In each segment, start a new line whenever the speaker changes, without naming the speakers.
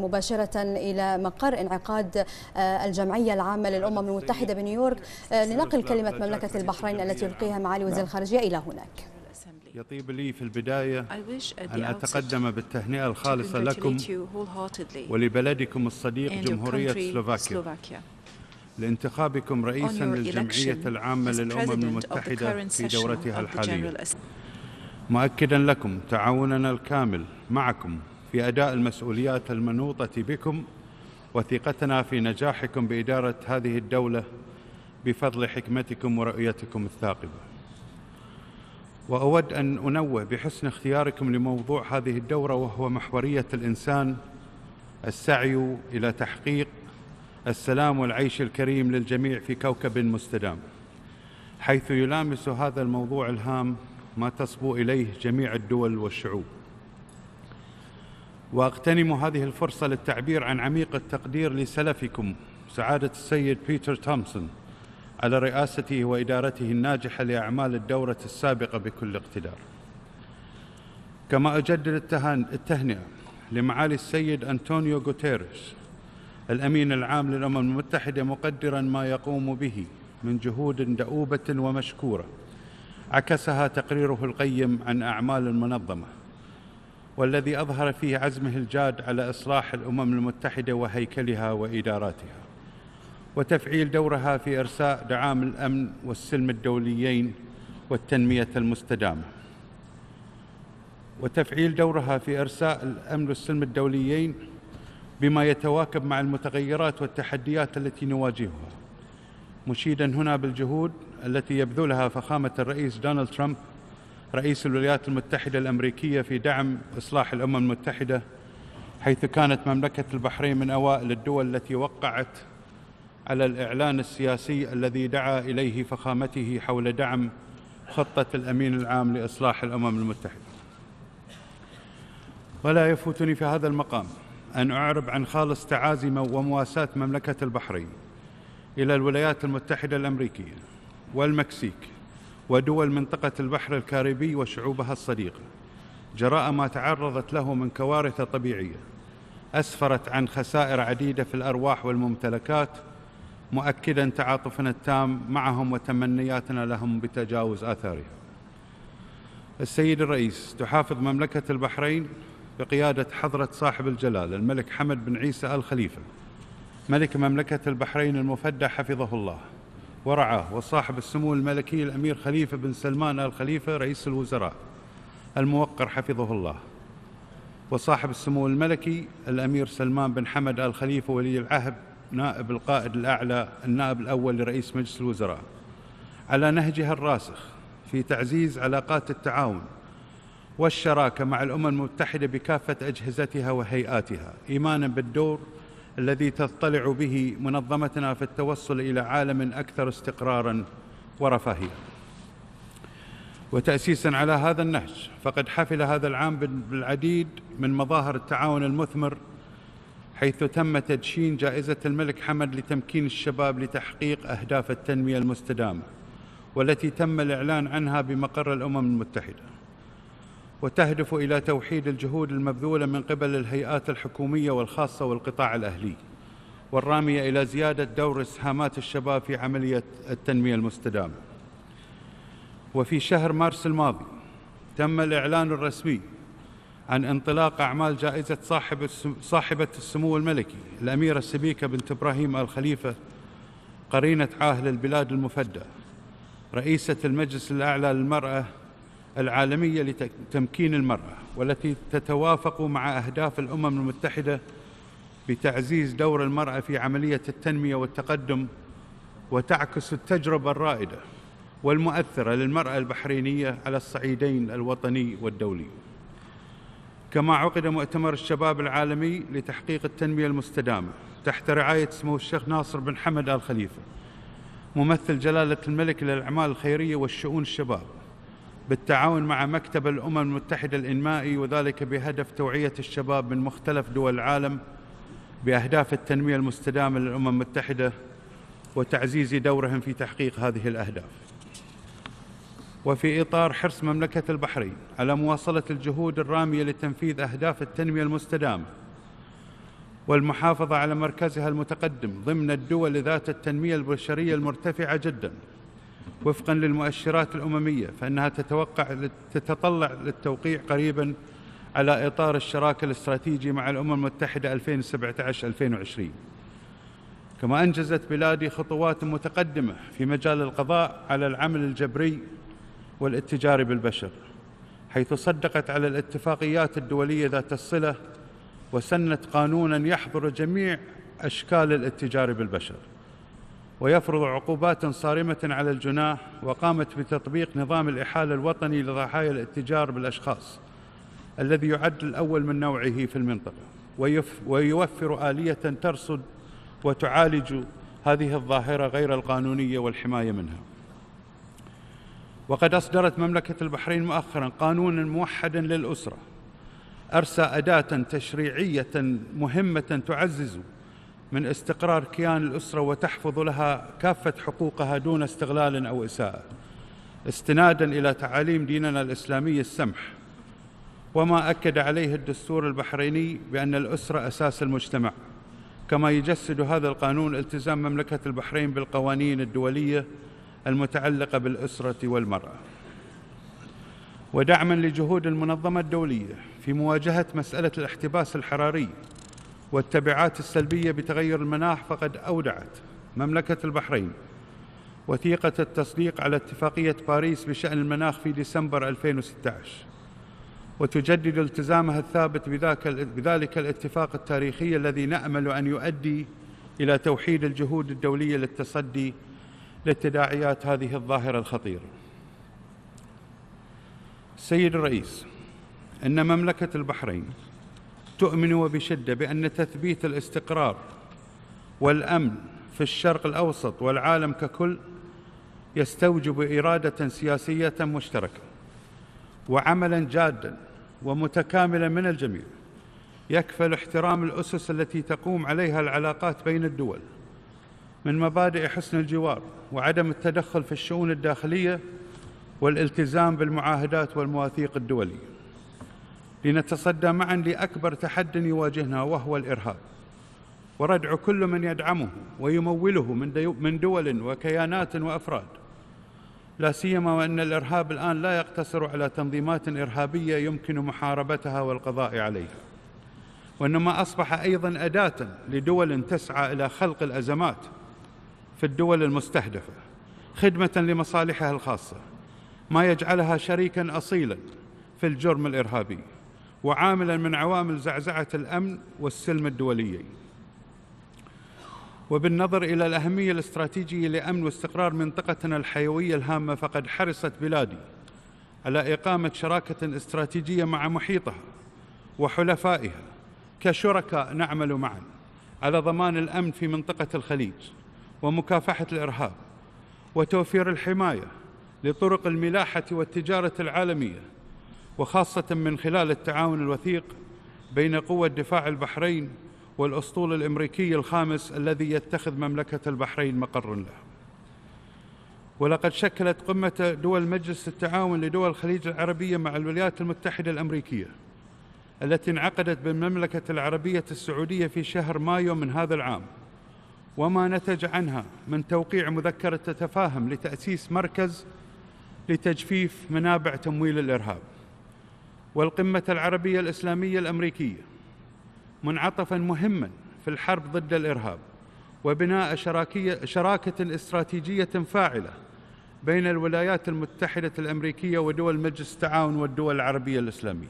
مباشرة إلى مقر انعقاد آه، الجمعية العامة للأمم المتحدة بنيويورك آه، لنقل كلمة مملكة البحرين التي يلقيها معالي نعم. وزير الخارجية إلى هناك يطيب لي في البداية أن أتقدم بالتهنئة الخالصة لكم ولبلدكم الصديق جمهورية سلوفاكيا لانتخابكم رئيسا للجمعية العامة للأمم المتحدة في دورتها الحالية مؤكدا لكم تعاوننا الكامل معكم في أداء المسؤوليات المنوطة بكم وثقتنا في نجاحكم بإدارة هذه الدولة بفضل حكمتكم ورؤيتكم الثاقبة وأود أن أنوه بحسن اختياركم لموضوع هذه الدورة وهو محورية الإنسان السعي إلى تحقيق السلام والعيش الكريم للجميع في كوكب مستدام حيث يلامس هذا الموضوع الهام ما تصبو إليه جميع الدول والشعوب واغتنم هذه الفرصه للتعبير عن عميق التقدير لسلفكم سعاده السيد بيتر تومسون على رئاسته وادارته الناجحه لاعمال الدوره السابقه بكل اقتدار. كما اجدد التهنئه لمعالي السيد انطونيو غوتيريش الامين العام للامم المتحده مقدرا ما يقوم به من جهود دؤوبه ومشكوره عكسها تقريره القيم عن اعمال المنظمه والذي أظهر فيه عزمه الجاد على إصلاح الأمم المتحدة وهيكلها وإداراتها وتفعيل دورها في إرساء دعام الأمن والسلم الدوليين والتنمية المستدامة وتفعيل دورها في إرساء الأمن والسلم الدوليين بما يتواكب مع المتغيرات والتحديات التي نواجهها مشيدا هنا بالجهود التي يبذلها فخامة الرئيس دونالد ترامب رئيس الولايات المتحدة الأمريكية في دعم إصلاح الأمم المتحدة حيث كانت مملكة البحرين من أوائل الدول التي وقعت على الإعلان السياسي الذي دعا إليه فخامته حول دعم خطة الأمين العام لإصلاح الأمم المتحدة ولا يفوتني في هذا المقام أن أعرب عن خالص تعازي ومواساة مملكة البحرين إلى الولايات المتحدة الأمريكية والمكسيك ودول منطقة البحر الكاريبي وشعوبها الصديقة جراء ما تعرضت له من كوارث طبيعية أسفرت عن خسائر عديدة في الأرواح والممتلكات مؤكدا تعاطفنا التام معهم وتمنياتنا لهم بتجاوز آثارها السيد الرئيس تحافظ مملكة البحرين بقيادة حضرة صاحب الجلالة الملك حمد بن عيسى آل خليفة ملك مملكة البحرين المفدى حفظه الله ورعاه وصاحب السمو الملكي الأمير خليفة بن سلمان آل خليفة رئيس الوزراء الموقر حفظه الله وصاحب السمو الملكي الأمير سلمان بن حمد آل خليفة ولي العهد نائب القائد الأعلى النائب الأول لرئيس مجلس الوزراء على نهجها الراسخ في تعزيز علاقات التعاون والشراكة مع الأمم المتحدة بكافة أجهزتها وهيئاتها إيمانا بالدور الذي تضطلع به منظمتنا في التوصل الى عالم اكثر استقرارا ورفاهيه وتاسيسا على هذا النهج فقد حفل هذا العام بالعديد من مظاهر التعاون المثمر حيث تم تدشين جائزه الملك حمد لتمكين الشباب لتحقيق اهداف التنميه المستدامه والتي تم الاعلان عنها بمقر الامم المتحده وتهدف إلى توحيد الجهود المبذولة من قبل الهيئات الحكومية والخاصة والقطاع الأهلي والرامية إلى زيادة دور إسهامات الشباب في عملية التنمية المستدامة وفي شهر مارس الماضي تم الإعلان الرسمي عن انطلاق أعمال جائزة صاحب صاحبة السمو الملكي الأميرة السبيكة بنت إبراهيم آل خليفة قرينة عاهل البلاد المفدى رئيسة المجلس الأعلى للمرأة العالمية لتمكين المرأة والتي تتوافق مع أهداف الأمم المتحدة بتعزيز دور المرأة في عملية التنمية والتقدم وتعكس التجربة الرائدة والمؤثرة للمرأة البحرينية على الصعيدين الوطني والدولي كما عقد مؤتمر الشباب العالمي لتحقيق التنمية المستدامة تحت رعاية سمو الشيخ ناصر بن حمد آل خليفة ممثل جلالة الملك للأعمال الخيرية والشؤون الشباب بالتعاون مع مكتب الأمم المتحدة الإنمائي وذلك بهدف توعية الشباب من مختلف دول العالم بأهداف التنمية المستدامة للأمم المتحدة وتعزيز دورهم في تحقيق هذه الأهداف وفي إطار حرص مملكة البحرين على مواصلة الجهود الرامية لتنفيذ أهداف التنمية المستدامة والمحافظة على مركزها المتقدم ضمن الدول ذات التنمية البشرية المرتفعة جداً وفقا للمؤشرات الأممية فإنها تتوقع تتطلع للتوقيع قريبا على إطار الشراكة الاستراتيجي مع الأمم المتحدة 2017-2020 كما أنجزت بلادي خطوات متقدمة في مجال القضاء على العمل الجبري والاتجار بالبشر حيث صدقت على الاتفاقيات الدولية ذات الصلة وسنت قانونا يحظر جميع أشكال الاتجار بالبشر ويفرض عقوبات صارمة على الجناح وقامت بتطبيق نظام الإحالة الوطني لضحايا الاتجار بالأشخاص الذي يعد الأول من نوعه في المنطقة ويوفر آلية ترصد وتعالج هذه الظاهرة غير القانونية والحماية منها وقد أصدرت مملكة البحرين مؤخرا قانونا موحدا للأسرة أرسى أداة تشريعية مهمة تعزز من استقرار كيان الأسرة وتحفظ لها كافة حقوقها دون استغلال أو إساءة استنادا إلى تعاليم ديننا الإسلامي السمح وما أكد عليه الدستور البحريني بأن الأسرة أساس المجتمع كما يجسد هذا القانون التزام مملكة البحرين بالقوانين الدولية المتعلقة بالأسرة والمرأة ودعما لجهود المنظمة الدولية في مواجهة مسألة الاحتباس الحراري والتبعات السلبية بتغير المناخ فقد أودعت مملكة البحرين وثيقة التصديق على اتفاقية باريس بشأن المناخ في ديسمبر 2016 وتجدد التزامها الثابت بذاك بذلك الاتفاق التاريخي الذي نأمل أن يؤدي إلى توحيد الجهود الدولية للتصدي لتداعيات هذه الظاهرة الخطيرة السيد الرئيس إن مملكة البحرين تؤمن وبشده بان تثبيت الاستقرار والامن في الشرق الاوسط والعالم ككل يستوجب اراده سياسيه مشتركه وعملا جادا ومتكاملا من الجميع يكفل احترام الاسس التي تقوم عليها العلاقات بين الدول من مبادئ حسن الجوار وعدم التدخل في الشؤون الداخليه والالتزام بالمعاهدات والمواثيق الدوليه لنتصدى معا لاكبر تحد يواجهنا وهو الارهاب وردع كل من يدعمه ويموله من دول وكيانات وافراد لا سيما وان الارهاب الان لا يقتصر على تنظيمات ارهابيه يمكن محاربتها والقضاء عليها وانما اصبح ايضا اداه لدول تسعى الى خلق الازمات في الدول المستهدفه خدمه لمصالحها الخاصه ما يجعلها شريكا اصيلا في الجرم الارهابي وعاملا من عوامل زعزعة الأمن والسلم الدوليين وبالنظر إلى الأهمية الاستراتيجية لأمن واستقرار منطقتنا الحيوية الهامة فقد حرصت بلادي على إقامة شراكة استراتيجية مع محيطها وحلفائها كشركاء نعمل معا على ضمان الأمن في منطقة الخليج ومكافحة الإرهاب وتوفير الحماية لطرق الملاحة والتجارة العالمية وخاصة من خلال التعاون الوثيق بين قوى دفاع البحرين والأسطول الأمريكي الخامس الذي يتخذ مملكة البحرين مقر له ولقد شكلت قمة دول مجلس التعاون لدول الخليج العربية مع الولايات المتحدة الأمريكية التي انعقدت بالمملكة العربية السعودية في شهر مايو من هذا العام وما نتج عنها من توقيع مذكرة تفاهم لتأسيس مركز لتجفيف منابع تمويل الإرهاب والقمة العربية الإسلامية الأمريكية منعطفا مهما في الحرب ضد الإرهاب وبناء شراكية شراكة استراتيجية فاعلة بين الولايات المتحدة الأمريكية ودول مجلس التعاون والدول العربية الإسلامية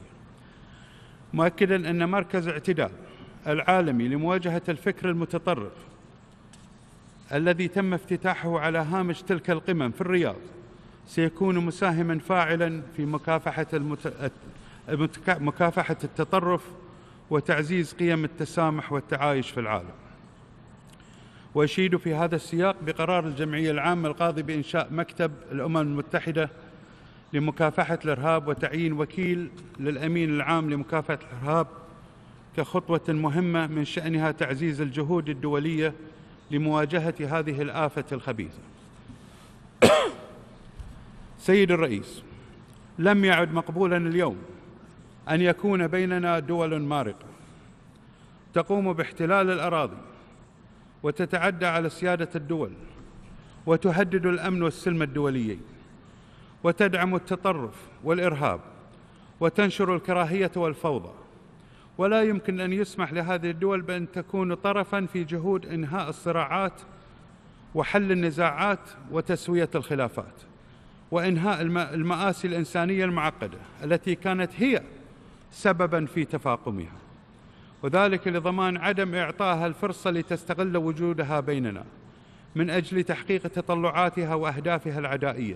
مؤكدا أن مركز اعتدال العالمي لمواجهة الفكر المتطرف الذي تم افتتاحه على هامش تلك القمم في الرياض سيكون مساهما فاعلا في مكافحة المت... مكافحة التطرف وتعزيز قيم التسامح والتعايش في العالم وأشيد في هذا السياق بقرار الجمعية العامة القاضي بإنشاء مكتب الأمم المتحدة لمكافحة الإرهاب وتعيين وكيل للأمين العام لمكافحة الإرهاب كخطوة مهمة من شأنها تعزيز الجهود الدولية لمواجهة هذه الآفة الخبيثة سيد الرئيس لم يعد مقبولا اليوم أن يكون بيننا دول مارقة تقوم باحتلال الأراضي وتتعدى على سيادة الدول وتهدد الأمن والسلم الدوليين وتدعم التطرف والإرهاب وتنشر الكراهية والفوضى ولا يمكن أن يسمح لهذه الدول بأن تكون طرفا في جهود إنهاء الصراعات وحل النزاعات وتسوية الخلافات وإنهاء المآسي الإنسانية المعقدة التي كانت هي سببا في تفاقمها وذلك لضمان عدم إعطائها الفرصة لتستغل وجودها بيننا من أجل تحقيق تطلعاتها وأهدافها العدائية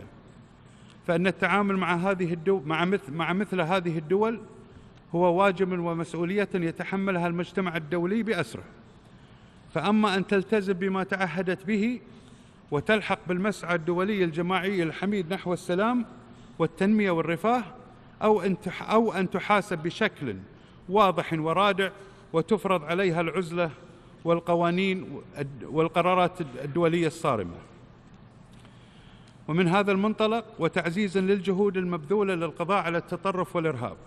فأن التعامل مع هذه الدول مع مثل مع مثل هذه الدول هو واجب ومسؤولية يتحملها المجتمع الدولي بأسره فأما أن تلتزم بما تعهدت به وتلحق بالمسعى الدولي الجماعي الحميد نحو السلام والتنمية والرفاه أو أن أو أن تحاسب بشكل واضح ورادع وتفرض عليها العزلة والقوانين والقرارات الدولية الصارمة ومن هذا المنطلق وتعزيزا للجهود المبذولة للقضاء على التطرف والإرهاب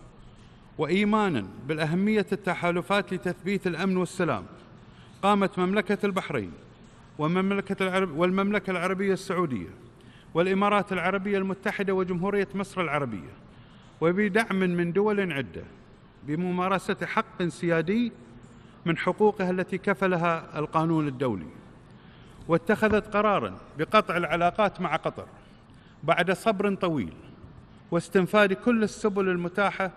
وإيمانا بالأهمية التحالفات لتثبيت الأمن والسلام قامت مملكة البحرين ومملكة العرب والمملكة العربية السعودية والإمارات العربية المتحدة وجمهورية مصر العربية وبدعم من دول عدة بممارسة حق سيادي من حقوقها التي كفلها القانون الدولي واتخذت قرارا بقطع العلاقات مع قطر بعد صبر طويل واستنفاد كل السبل المتاحة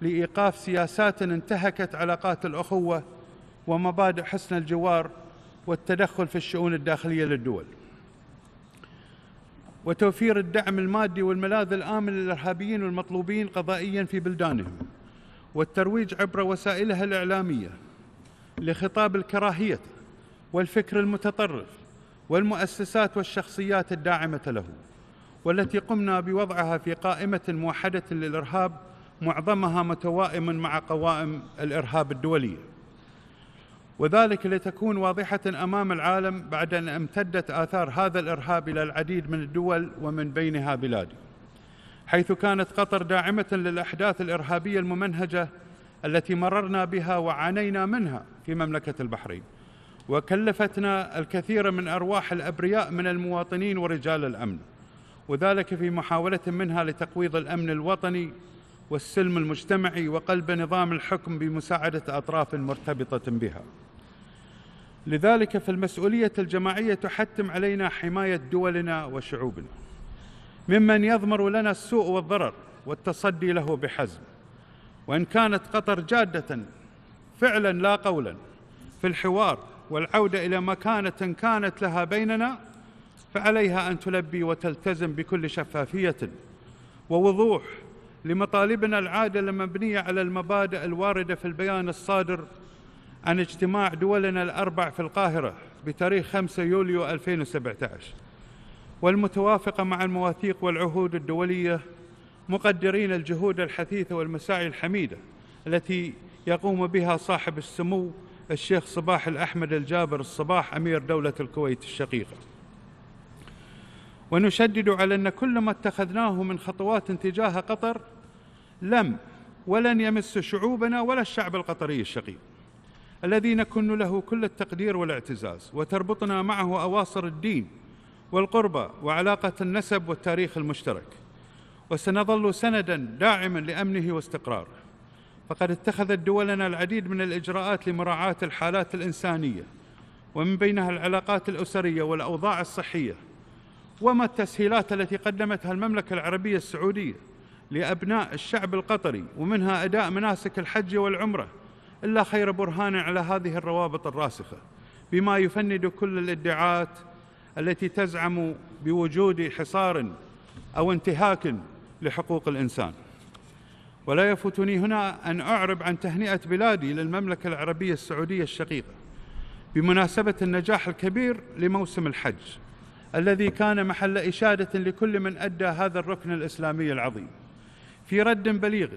لإيقاف سياسات انتهكت علاقات الأخوة ومبادئ حسن الجوار والتدخل في الشؤون الداخلية للدول وتوفير الدعم المادي والملاذ الآمن للإرهابيين والمطلوبين قضائيا في بلدانهم والترويج عبر وسائلها الإعلامية لخطاب الكراهية والفكر المتطرف والمؤسسات والشخصيات الداعمة له والتي قمنا بوضعها في قائمة موحدة للإرهاب معظمها متوائم مع قوائم الإرهاب الدولية وذلك لتكون واضحة أمام العالم بعد أن امتدت آثار هذا الإرهاب إلى العديد من الدول ومن بينها بلادي حيث كانت قطر داعمة للأحداث الإرهابية الممنهجة التي مررنا بها وعانينا منها في مملكة البحرين وكلفتنا الكثير من أرواح الأبرياء من المواطنين ورجال الأمن وذلك في محاولة منها لتقويض الأمن الوطني والسلم المجتمعي وقلب نظام الحكم بمساعدة أطراف مرتبطة بها لذلك فالمسؤولية الجماعية تحتم علينا حماية دولنا وشعوبنا ممن يضمر لنا السوء والضرر والتصدي له بحزم وإن كانت قطر جادة فعلا لا قولا في الحوار والعودة إلى مكانة كانت لها بيننا فعليها أن تلبي وتلتزم بكل شفافية ووضوح لمطالبنا العادلة المبنية على المبادئ الواردة في البيان الصادر عن اجتماع دولنا الأربع في القاهرة بتاريخ 5 يوليو 2017 والمتوافقة مع المواثيق والعهود الدولية مقدرين الجهود الحثيثة والمساعي الحميدة التي يقوم بها صاحب السمو الشيخ صباح الأحمد الجابر الصباح أمير دولة الكويت الشقيقة ونشدد على أن كل ما اتخذناه من خطوات تجاه قطر لم ولن يمس شعوبنا ولا الشعب القطري الشقيق الذي نكن له كل التقدير والاعتزاز وتربطنا معه أواصر الدين والقربة وعلاقة النسب والتاريخ المشترك وسنظل سندا داعما لأمنه واستقراره فقد اتخذت دولنا العديد من الإجراءات لمراعاة الحالات الإنسانية ومن بينها العلاقات الأسرية والأوضاع الصحية وما التسهيلات التي قدمتها المملكة العربية السعودية لأبناء الشعب القطري ومنها أداء مناسك الحج والعمرة إلا خير برهان على هذه الروابط الراسخة بما يفند كل الادعاءات التي تزعم بوجود حصار أو انتهاك لحقوق الإنسان ولا يفوتني هنا أن أعرب عن تهنئة بلادي للمملكة العربية السعودية الشقيقة بمناسبة النجاح الكبير لموسم الحج الذي كان محل إشادة لكل من أدى هذا الركن الإسلامي العظيم في رد بليغ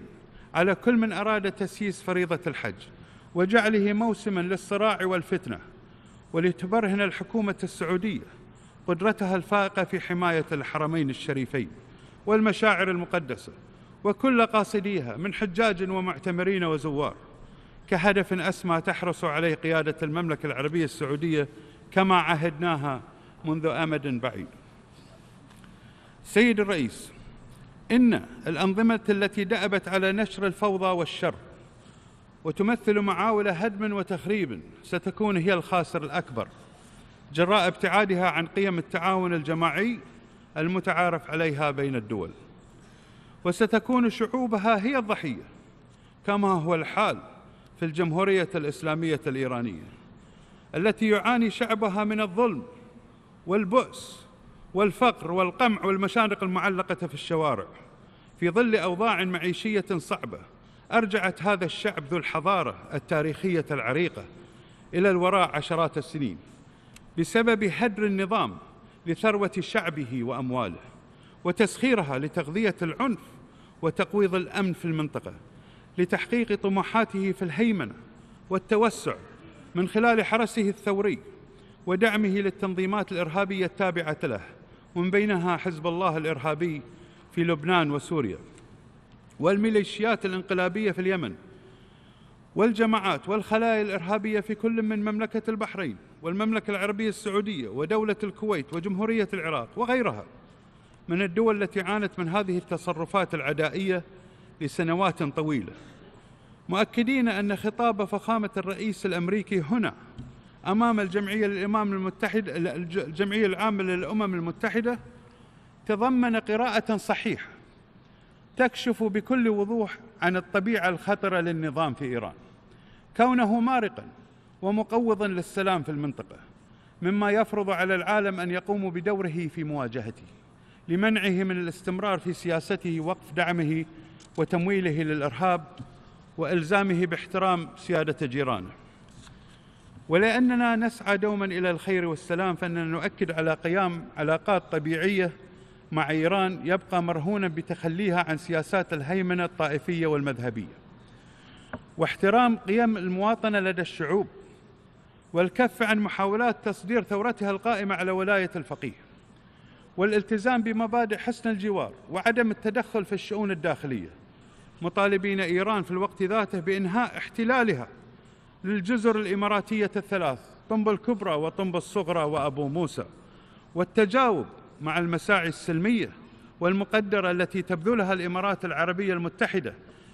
على كل من أراد تسييس فريضة الحج وجعله موسما للصراع والفتنة ولتبرهن الحكومة السعودية قدرتها الفائقة في حماية الحرمين الشريفين والمشاعر المقدسة وكل قاصديها من حجاج ومعتمرين وزوار كهدف أسمى تحرص عليه قيادة المملكة العربية السعودية كما عهدناها منذ أمد بعيد سيد الرئيس إن الأنظمة التي دأبت على نشر الفوضى والشر وتمثل معاول هدم وتخريب ستكون هي الخاسر الأكبر جراء ابتعادها عن قيم التعاون الجماعي المتعارف عليها بين الدول وستكون شعوبها هي الضحية كما هو الحال في الجمهورية الإسلامية الإيرانية التي يعاني شعبها من الظلم والبؤس والفقر والقمع والمشانق المعلقة في الشوارع في ظل أوضاع معيشية صعبة أرجعت هذا الشعب ذو الحضارة التاريخية العريقة إلى الوراء عشرات السنين بسبب هدر النظام لثروة شعبه وأمواله وتسخيرها لتغذية العنف وتقويض الأمن في المنطقة لتحقيق طموحاته في الهيمنة والتوسع من خلال حرسه الثوري ودعمه للتنظيمات الإرهابية التابعة له ومن بينها حزب الله الإرهابي في لبنان وسوريا والميليشيات الانقلابية في اليمن والجماعات والخلايا الإرهابية في كل من مملكة البحرين والمملكة العربية السعودية ودولة الكويت وجمهورية العراق وغيرها من الدول التي عانت من هذه التصرفات العدائية لسنوات طويلة مؤكدين أن خطاب فخامة الرئيس الأمريكي هنا أمام الجمعية للإمام المتحد الجمعية العامة للأمم المتحدة تضمن قراءة صحيحة تكشف بكل وضوح عن الطبيعة الخطرة للنظام في إيران كونه مارقا ومقوضا للسلام في المنطقة مما يفرض على العالم أن يقوم بدوره في مواجهته لمنعه من الاستمرار في سياسته وقف دعمه وتمويله للإرهاب وإلزامه باحترام سيادة جيرانه ولأننا نسعى دوما إلى الخير والسلام فأننا نؤكد على قيام علاقات طبيعية مع إيران يبقى مرهونا بتخليها عن سياسات الهيمنة الطائفية والمذهبية واحترام قيم المواطنة لدى الشعوب والكف عن محاولات تصدير ثورتها القائمة على ولاية الفقيه والالتزام بمبادئ حسن الجوار وعدم التدخل في الشؤون الداخلية مطالبين إيران في الوقت ذاته بإنهاء احتلالها للجزر الإماراتية الثلاث طنب الكبرى وطنب الصغرى وأبو موسى والتجاوب مع المساعي السلمية والمقدرة التي تبذلها الإمارات العربية المتحدة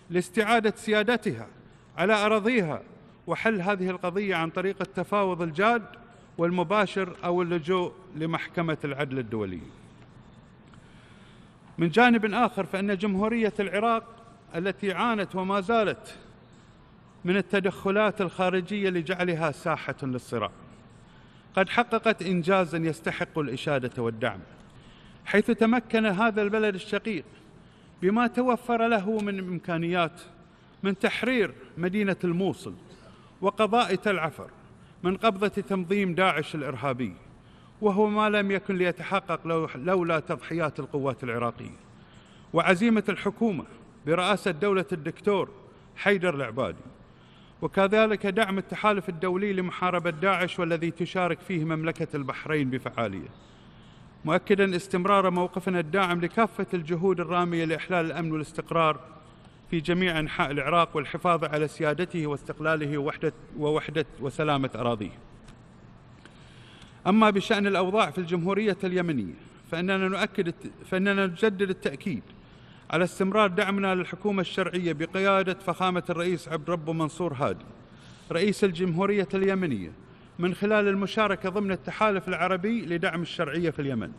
لاستعادة سيادتها على أراضيها وحل هذه القضية عن طريق التفاوض الجاد والمباشر أو اللجوء لمحكمة العدل الدولي من جانب آخر فإن جمهورية العراق التي عانت وما زالت من التدخلات الخارجية لجعلها ساحة للصراع قد حققت إنجازا يستحق الإشادة والدعم حيث تمكن هذا البلد الشقيق بما توفر له من إمكانيات من تحرير مدينة الموصل وقضاء تل عفر من قبضة تنظيم داعش الإرهابي وهو ما لم يكن ليتحقق لولا تضحيات القوات العراقية وعزيمة الحكومة برئاسة دولة الدكتور حيدر العبادي وكذلك دعم التحالف الدولي لمحاربة داعش والذي تشارك فيه مملكة البحرين بفعالية مؤكدا استمرار موقفنا الداعم لكافة الجهود الرامية لإحلال الأمن والاستقرار في جميع أنحاء العراق والحفاظ على سيادته واستقلاله ووحدة, ووحدة وسلامة أراضيه أما بشأن الأوضاع في الجمهورية اليمنية فإننا نؤكد فإننا نجدد التأكيد على استمرار دعمنا للحكومة الشرعية بقيادة فخامة الرئيس عبد ربه منصور هادي رئيس الجمهورية اليمنية من خلال المشاركة ضمن التحالف العربي لدعم الشرعية في اليمن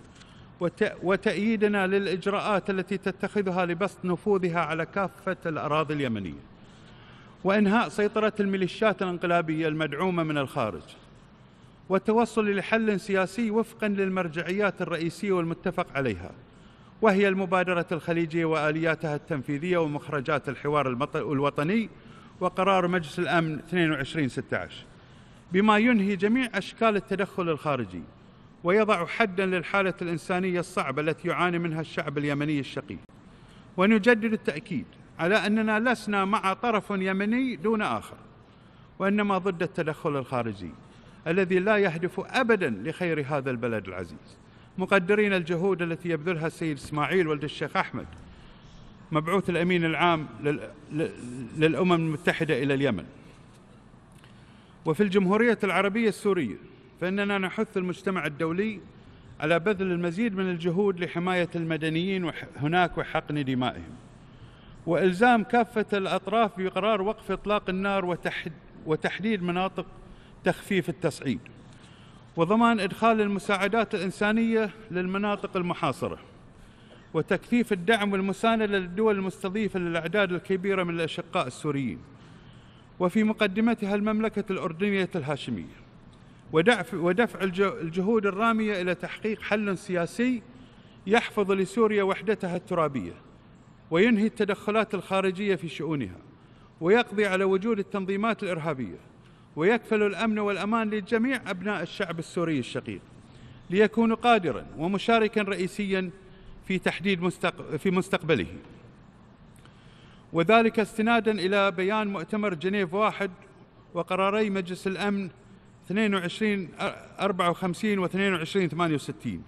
وتأييدنا للإجراءات التي تتخذها لبسط نفوذها على كافة الأراضي اليمنية وإنهاء سيطرة الميليشيات الانقلابية المدعومة من الخارج والتوصل لحل سياسي وفقا للمرجعيات الرئيسية والمتفق عليها وهي المبادرة الخليجية وآلياتها التنفيذية ومخرجات الحوار الوطني وقرار مجلس الأمن 22 22-16 بما ينهي جميع أشكال التدخل الخارجي ويضع حدا للحالة الإنسانية الصعبة التي يعاني منها الشعب اليمني الشقي ونجدد التأكيد على أننا لسنا مع طرف يمني دون آخر وإنما ضد التدخل الخارجي الذي لا يهدف أبدا لخير هذا البلد العزيز مقدرين الجهود التي يبذلها السيد إسماعيل ولد الشيخ أحمد مبعوث الأمين العام للأمم المتحدة إلى اليمن وفي الجمهورية العربية السورية فإننا نحث المجتمع الدولي على بذل المزيد من الجهود لحماية المدنيين هناك وحقن دمائهم وإلزام كافة الأطراف بقرار وقف إطلاق النار وتحديد مناطق تخفيف التصعيد وضمان إدخال المساعدات الإنسانية للمناطق المحاصرة وتكثيف الدعم والمساندة للدول المستضيفة للأعداد الكبيرة من الأشقاء السوريين وفي مقدمتها المملكة الأردنية الهاشمية ودفع, الجهود الرامية إلى تحقيق حل سياسي يحفظ لسوريا وحدتها الترابية وينهي التدخلات الخارجية في شؤونها ويقضي على وجود التنظيمات الإرهابية ويكفل الأمن والأمان لجميع أبناء الشعب السوري الشقيق ليكون قادرا ومشاركا رئيسيا في تحديد مستق... في مستقبله وذلك استنادا إلى بيان مؤتمر جنيف واحد وقراري مجلس الأمن 22 54 و 22 68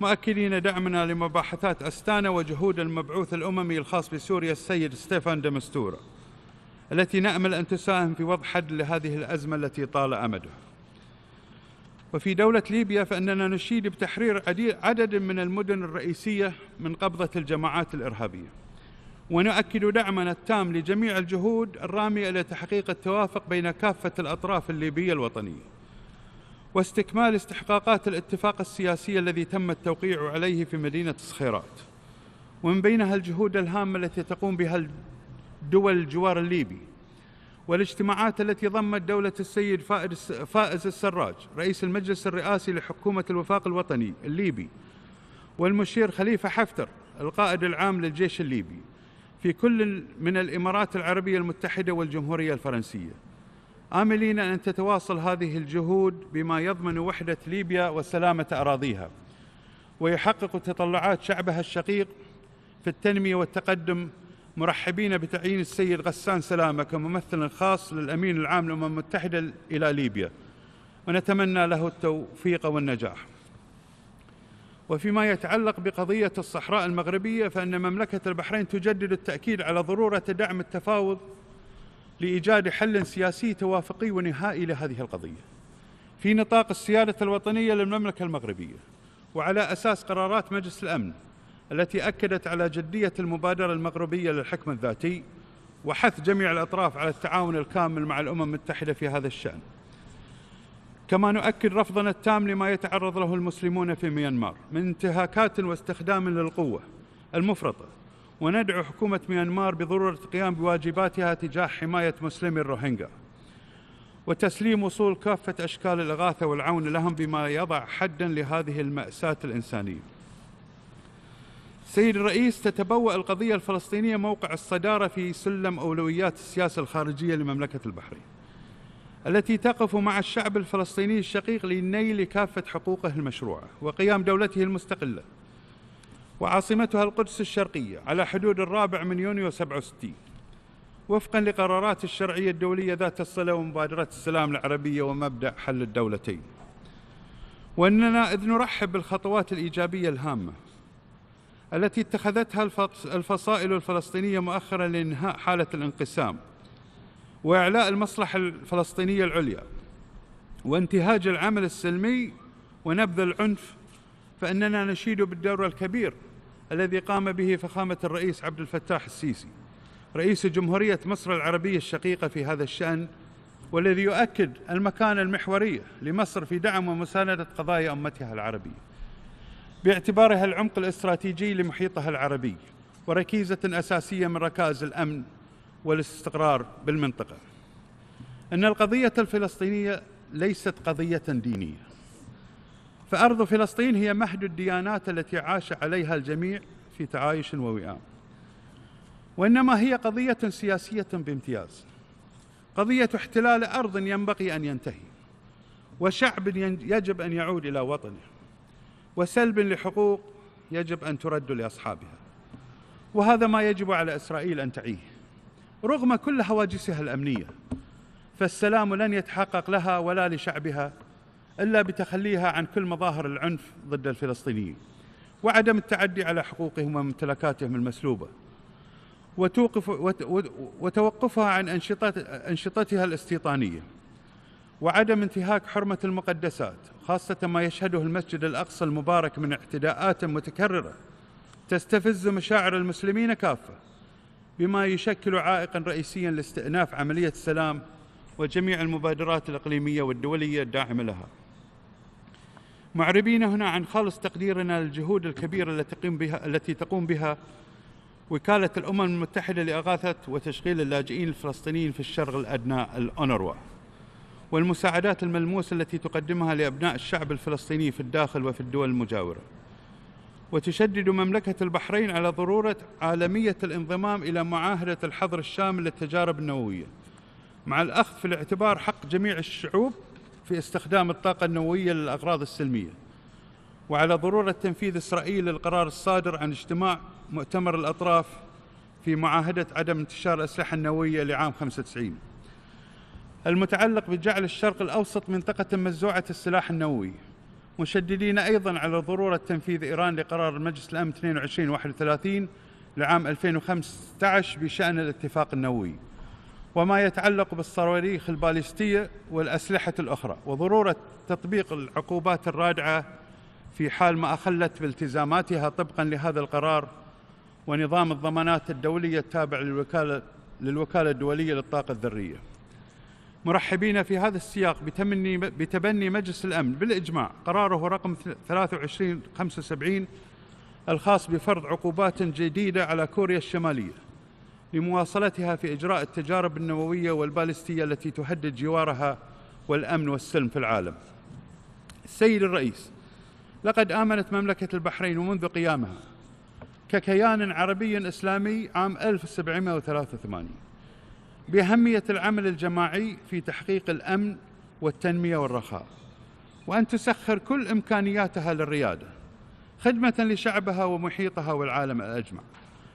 مؤكدين دعمنا لمباحثات أستانا وجهود المبعوث الأممي الخاص بسوريا السيد ستيفان دمستورة التي نأمل أن تساهم في وضع حد لهذه الأزمة التي طال امدها. وفي دولة ليبيا فإننا نشيد بتحرير عدد من المدن الرئيسية من قبضة الجماعات الإرهابية ونؤكد دعمنا التام لجميع الجهود الرامية إلى تحقيق التوافق بين كافة الأطراف الليبية الوطنية واستكمال استحقاقات الاتفاق السياسي الذي تم التوقيع عليه في مدينة الصخيرات ومن بينها الجهود الهامة التي تقوم بها دول الجوار الليبي والاجتماعات التي ضمت دولة السيد فائز السراج رئيس المجلس الرئاسي لحكومة الوفاق الوطني الليبي والمشير خليفة حفتر القائد العام للجيش الليبي في كل من الإمارات العربية المتحدة والجمهورية الفرنسية آملين أن تتواصل هذه الجهود بما يضمن وحدة ليبيا وسلامة أراضيها ويحقق تطلعات شعبها الشقيق في التنمية والتقدم مرحبين بتعيين السيد غسان سلامة كممثل خاص للأمين العام للأمم المتحدة إلى ليبيا ونتمنى له التوفيق والنجاح وفيما يتعلق بقضية الصحراء المغربية فأن مملكة البحرين تجدد التأكيد على ضرورة دعم التفاوض لإيجاد حل سياسي توافقي ونهائي لهذه القضية في نطاق السيادة الوطنية للمملكة المغربية وعلى أساس قرارات مجلس الأمن التي أكدت على جدية المبادرة المغربية للحكم الذاتي وحث جميع الأطراف على التعاون الكامل مع الأمم المتحدة في هذا الشأن كما نؤكد رفضنا التام لما يتعرض له المسلمون في ميانمار من انتهاكات واستخدام للقوة المفرطة وندعو حكومة ميانمار بضرورة القيام بواجباتها تجاه حماية مسلمي الروهينجا وتسليم وصول كافة أشكال الإغاثة والعون لهم بما يضع حدا لهذه المأساة الإنسانية سيد الرئيس تتبوأ القضية الفلسطينية موقع الصدارة في سلم أولويات السياسة الخارجية لمملكة البحرين التي تقف مع الشعب الفلسطيني الشقيق لنيل كافة حقوقه المشروعة وقيام دولته المستقلة وعاصمتها القدس الشرقية على حدود الرابع من يونيو 67 وفقا لقرارات الشرعية الدولية ذات الصلة ومبادرة السلام العربية ومبدأ حل الدولتين وأننا إذ نرحب بالخطوات الإيجابية الهامة التي اتخذتها الفصائل الفلسطينية مؤخرا لإنهاء حالة الانقسام وإعلاء المصلحة الفلسطينية العليا وانتهاج العمل السلمي ونبذ العنف فإننا نشيد بالدور الكبير الذي قام به فخامة الرئيس عبد الفتاح السيسي رئيس جمهورية مصر العربية الشقيقة في هذا الشأن والذي يؤكد المكانة المحورية لمصر في دعم ومساندة قضايا أمتها العربية باعتبارها العمق الاستراتيجي لمحيطها العربي وركيزة أساسية من ركائز الأمن والاستقرار بالمنطقة أن القضية الفلسطينية ليست قضية دينية فأرض فلسطين هي مهد الديانات التي عاش عليها الجميع في تعايش ووئام وإنما هي قضية سياسية بامتياز قضية احتلال أرض ينبغي أن ينتهي وشعب يجب أن يعود إلى وطنه وسلب لحقوق يجب أن ترد لأصحابها وهذا ما يجب على إسرائيل أن تعيه رغم كل هواجسها الأمنية فالسلام لن يتحقق لها ولا لشعبها إلا بتخليها عن كل مظاهر العنف ضد الفلسطينيين وعدم التعدي على حقوقهم وممتلكاتهم المسلوبة وتوقف وتوقفها عن أنشطتها الاستيطانية وعدم انتهاك حرمة المقدسات خاصة ما يشهده المسجد الأقصى المبارك من اعتداءات متكررة تستفز مشاعر المسلمين كافة بما يشكل عائقا رئيسيا لاستئناف عملية السلام وجميع المبادرات الإقليمية والدولية الداعمة لها معربين هنا عن خالص تقديرنا للجهود الكبيرة التي تقوم بها, التي تقوم بها وكالة الأمم المتحدة لإغاثة وتشغيل اللاجئين الفلسطينيين في الشرق الأدنى الأونروا والمساعدات الملموسة التي تقدمها لأبناء الشعب الفلسطيني في الداخل وفي الدول المجاورة وتشدد مملكة البحرين على ضرورة عالمية الانضمام إلى معاهدة الحظر الشامل للتجارب النووية مع الأخذ في الاعتبار حق جميع الشعوب في استخدام الطاقة النووية للأغراض السلمية وعلى ضرورة تنفيذ إسرائيل للقرار الصادر عن اجتماع مؤتمر الأطراف في معاهدة عدم انتشار الأسلحة النووية لعام 95 المتعلق بجعل الشرق الأوسط منطقة مزوعة السلاح النووي مشددين أيضا على ضرورة تنفيذ إيران لقرار مجلس الأمن 2231 لعام 2015 بشأن الاتفاق النووي وما يتعلق بالصواريخ الباليستية والأسلحة الأخرى وضرورة تطبيق العقوبات الرادعة في حال ما أخلت بالتزاماتها طبقا لهذا القرار ونظام الضمانات الدولية التابع للوكالة, للوكالة الدولية للطاقة الذرية مرحبين في هذا السياق بتمني بتبني مجلس الأمن بالإجماع قراره رقم 2375 الخاص بفرض عقوبات جديدة على كوريا الشمالية لمواصلتها في إجراء التجارب النووية والبالستية التي تهدد جوارها والأمن والسلم في العالم السيد الرئيس لقد آمنت مملكة البحرين منذ قيامها ككيان عربي إسلامي عام 1783 باهميه العمل الجماعي في تحقيق الامن والتنميه والرخاء وان تسخر كل امكانياتها للرياده خدمه لشعبها ومحيطها والعالم الاجمع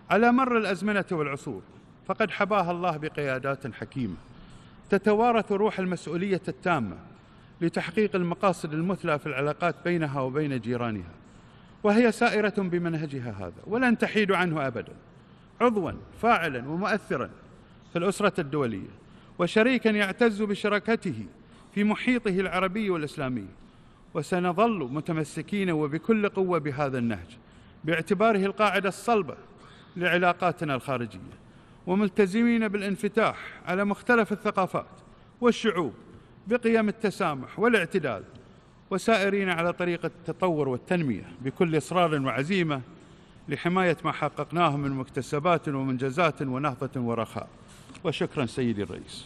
على مر الازمنه والعصور فقد حباها الله بقيادات حكيمه تتوارث روح المسؤوليه التامه لتحقيق المقاصد المثلى في العلاقات بينها وبين جيرانها وهي سائره بمنهجها هذا ولن تحيد عنه ابدا عضوا فاعلا ومؤثرا في الأسرة الدولية وشريكا يعتز بشراكته في محيطه العربي والإسلامي وسنظل متمسكين وبكل قوة بهذا النهج باعتباره القاعدة الصلبة لعلاقاتنا الخارجية وملتزمين بالانفتاح على مختلف الثقافات والشعوب بقيم التسامح والاعتدال وسائرين على طريق التطور والتنمية بكل إصرار وعزيمة لحماية ما حققناه من مكتسبات ومنجزات ونهضة ورخاء وشكرا سيدي الرئيس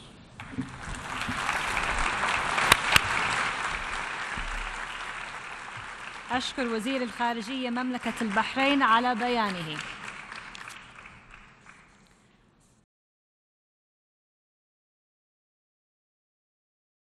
أشكر وزير الخارجية مملكة البحرين على بيانه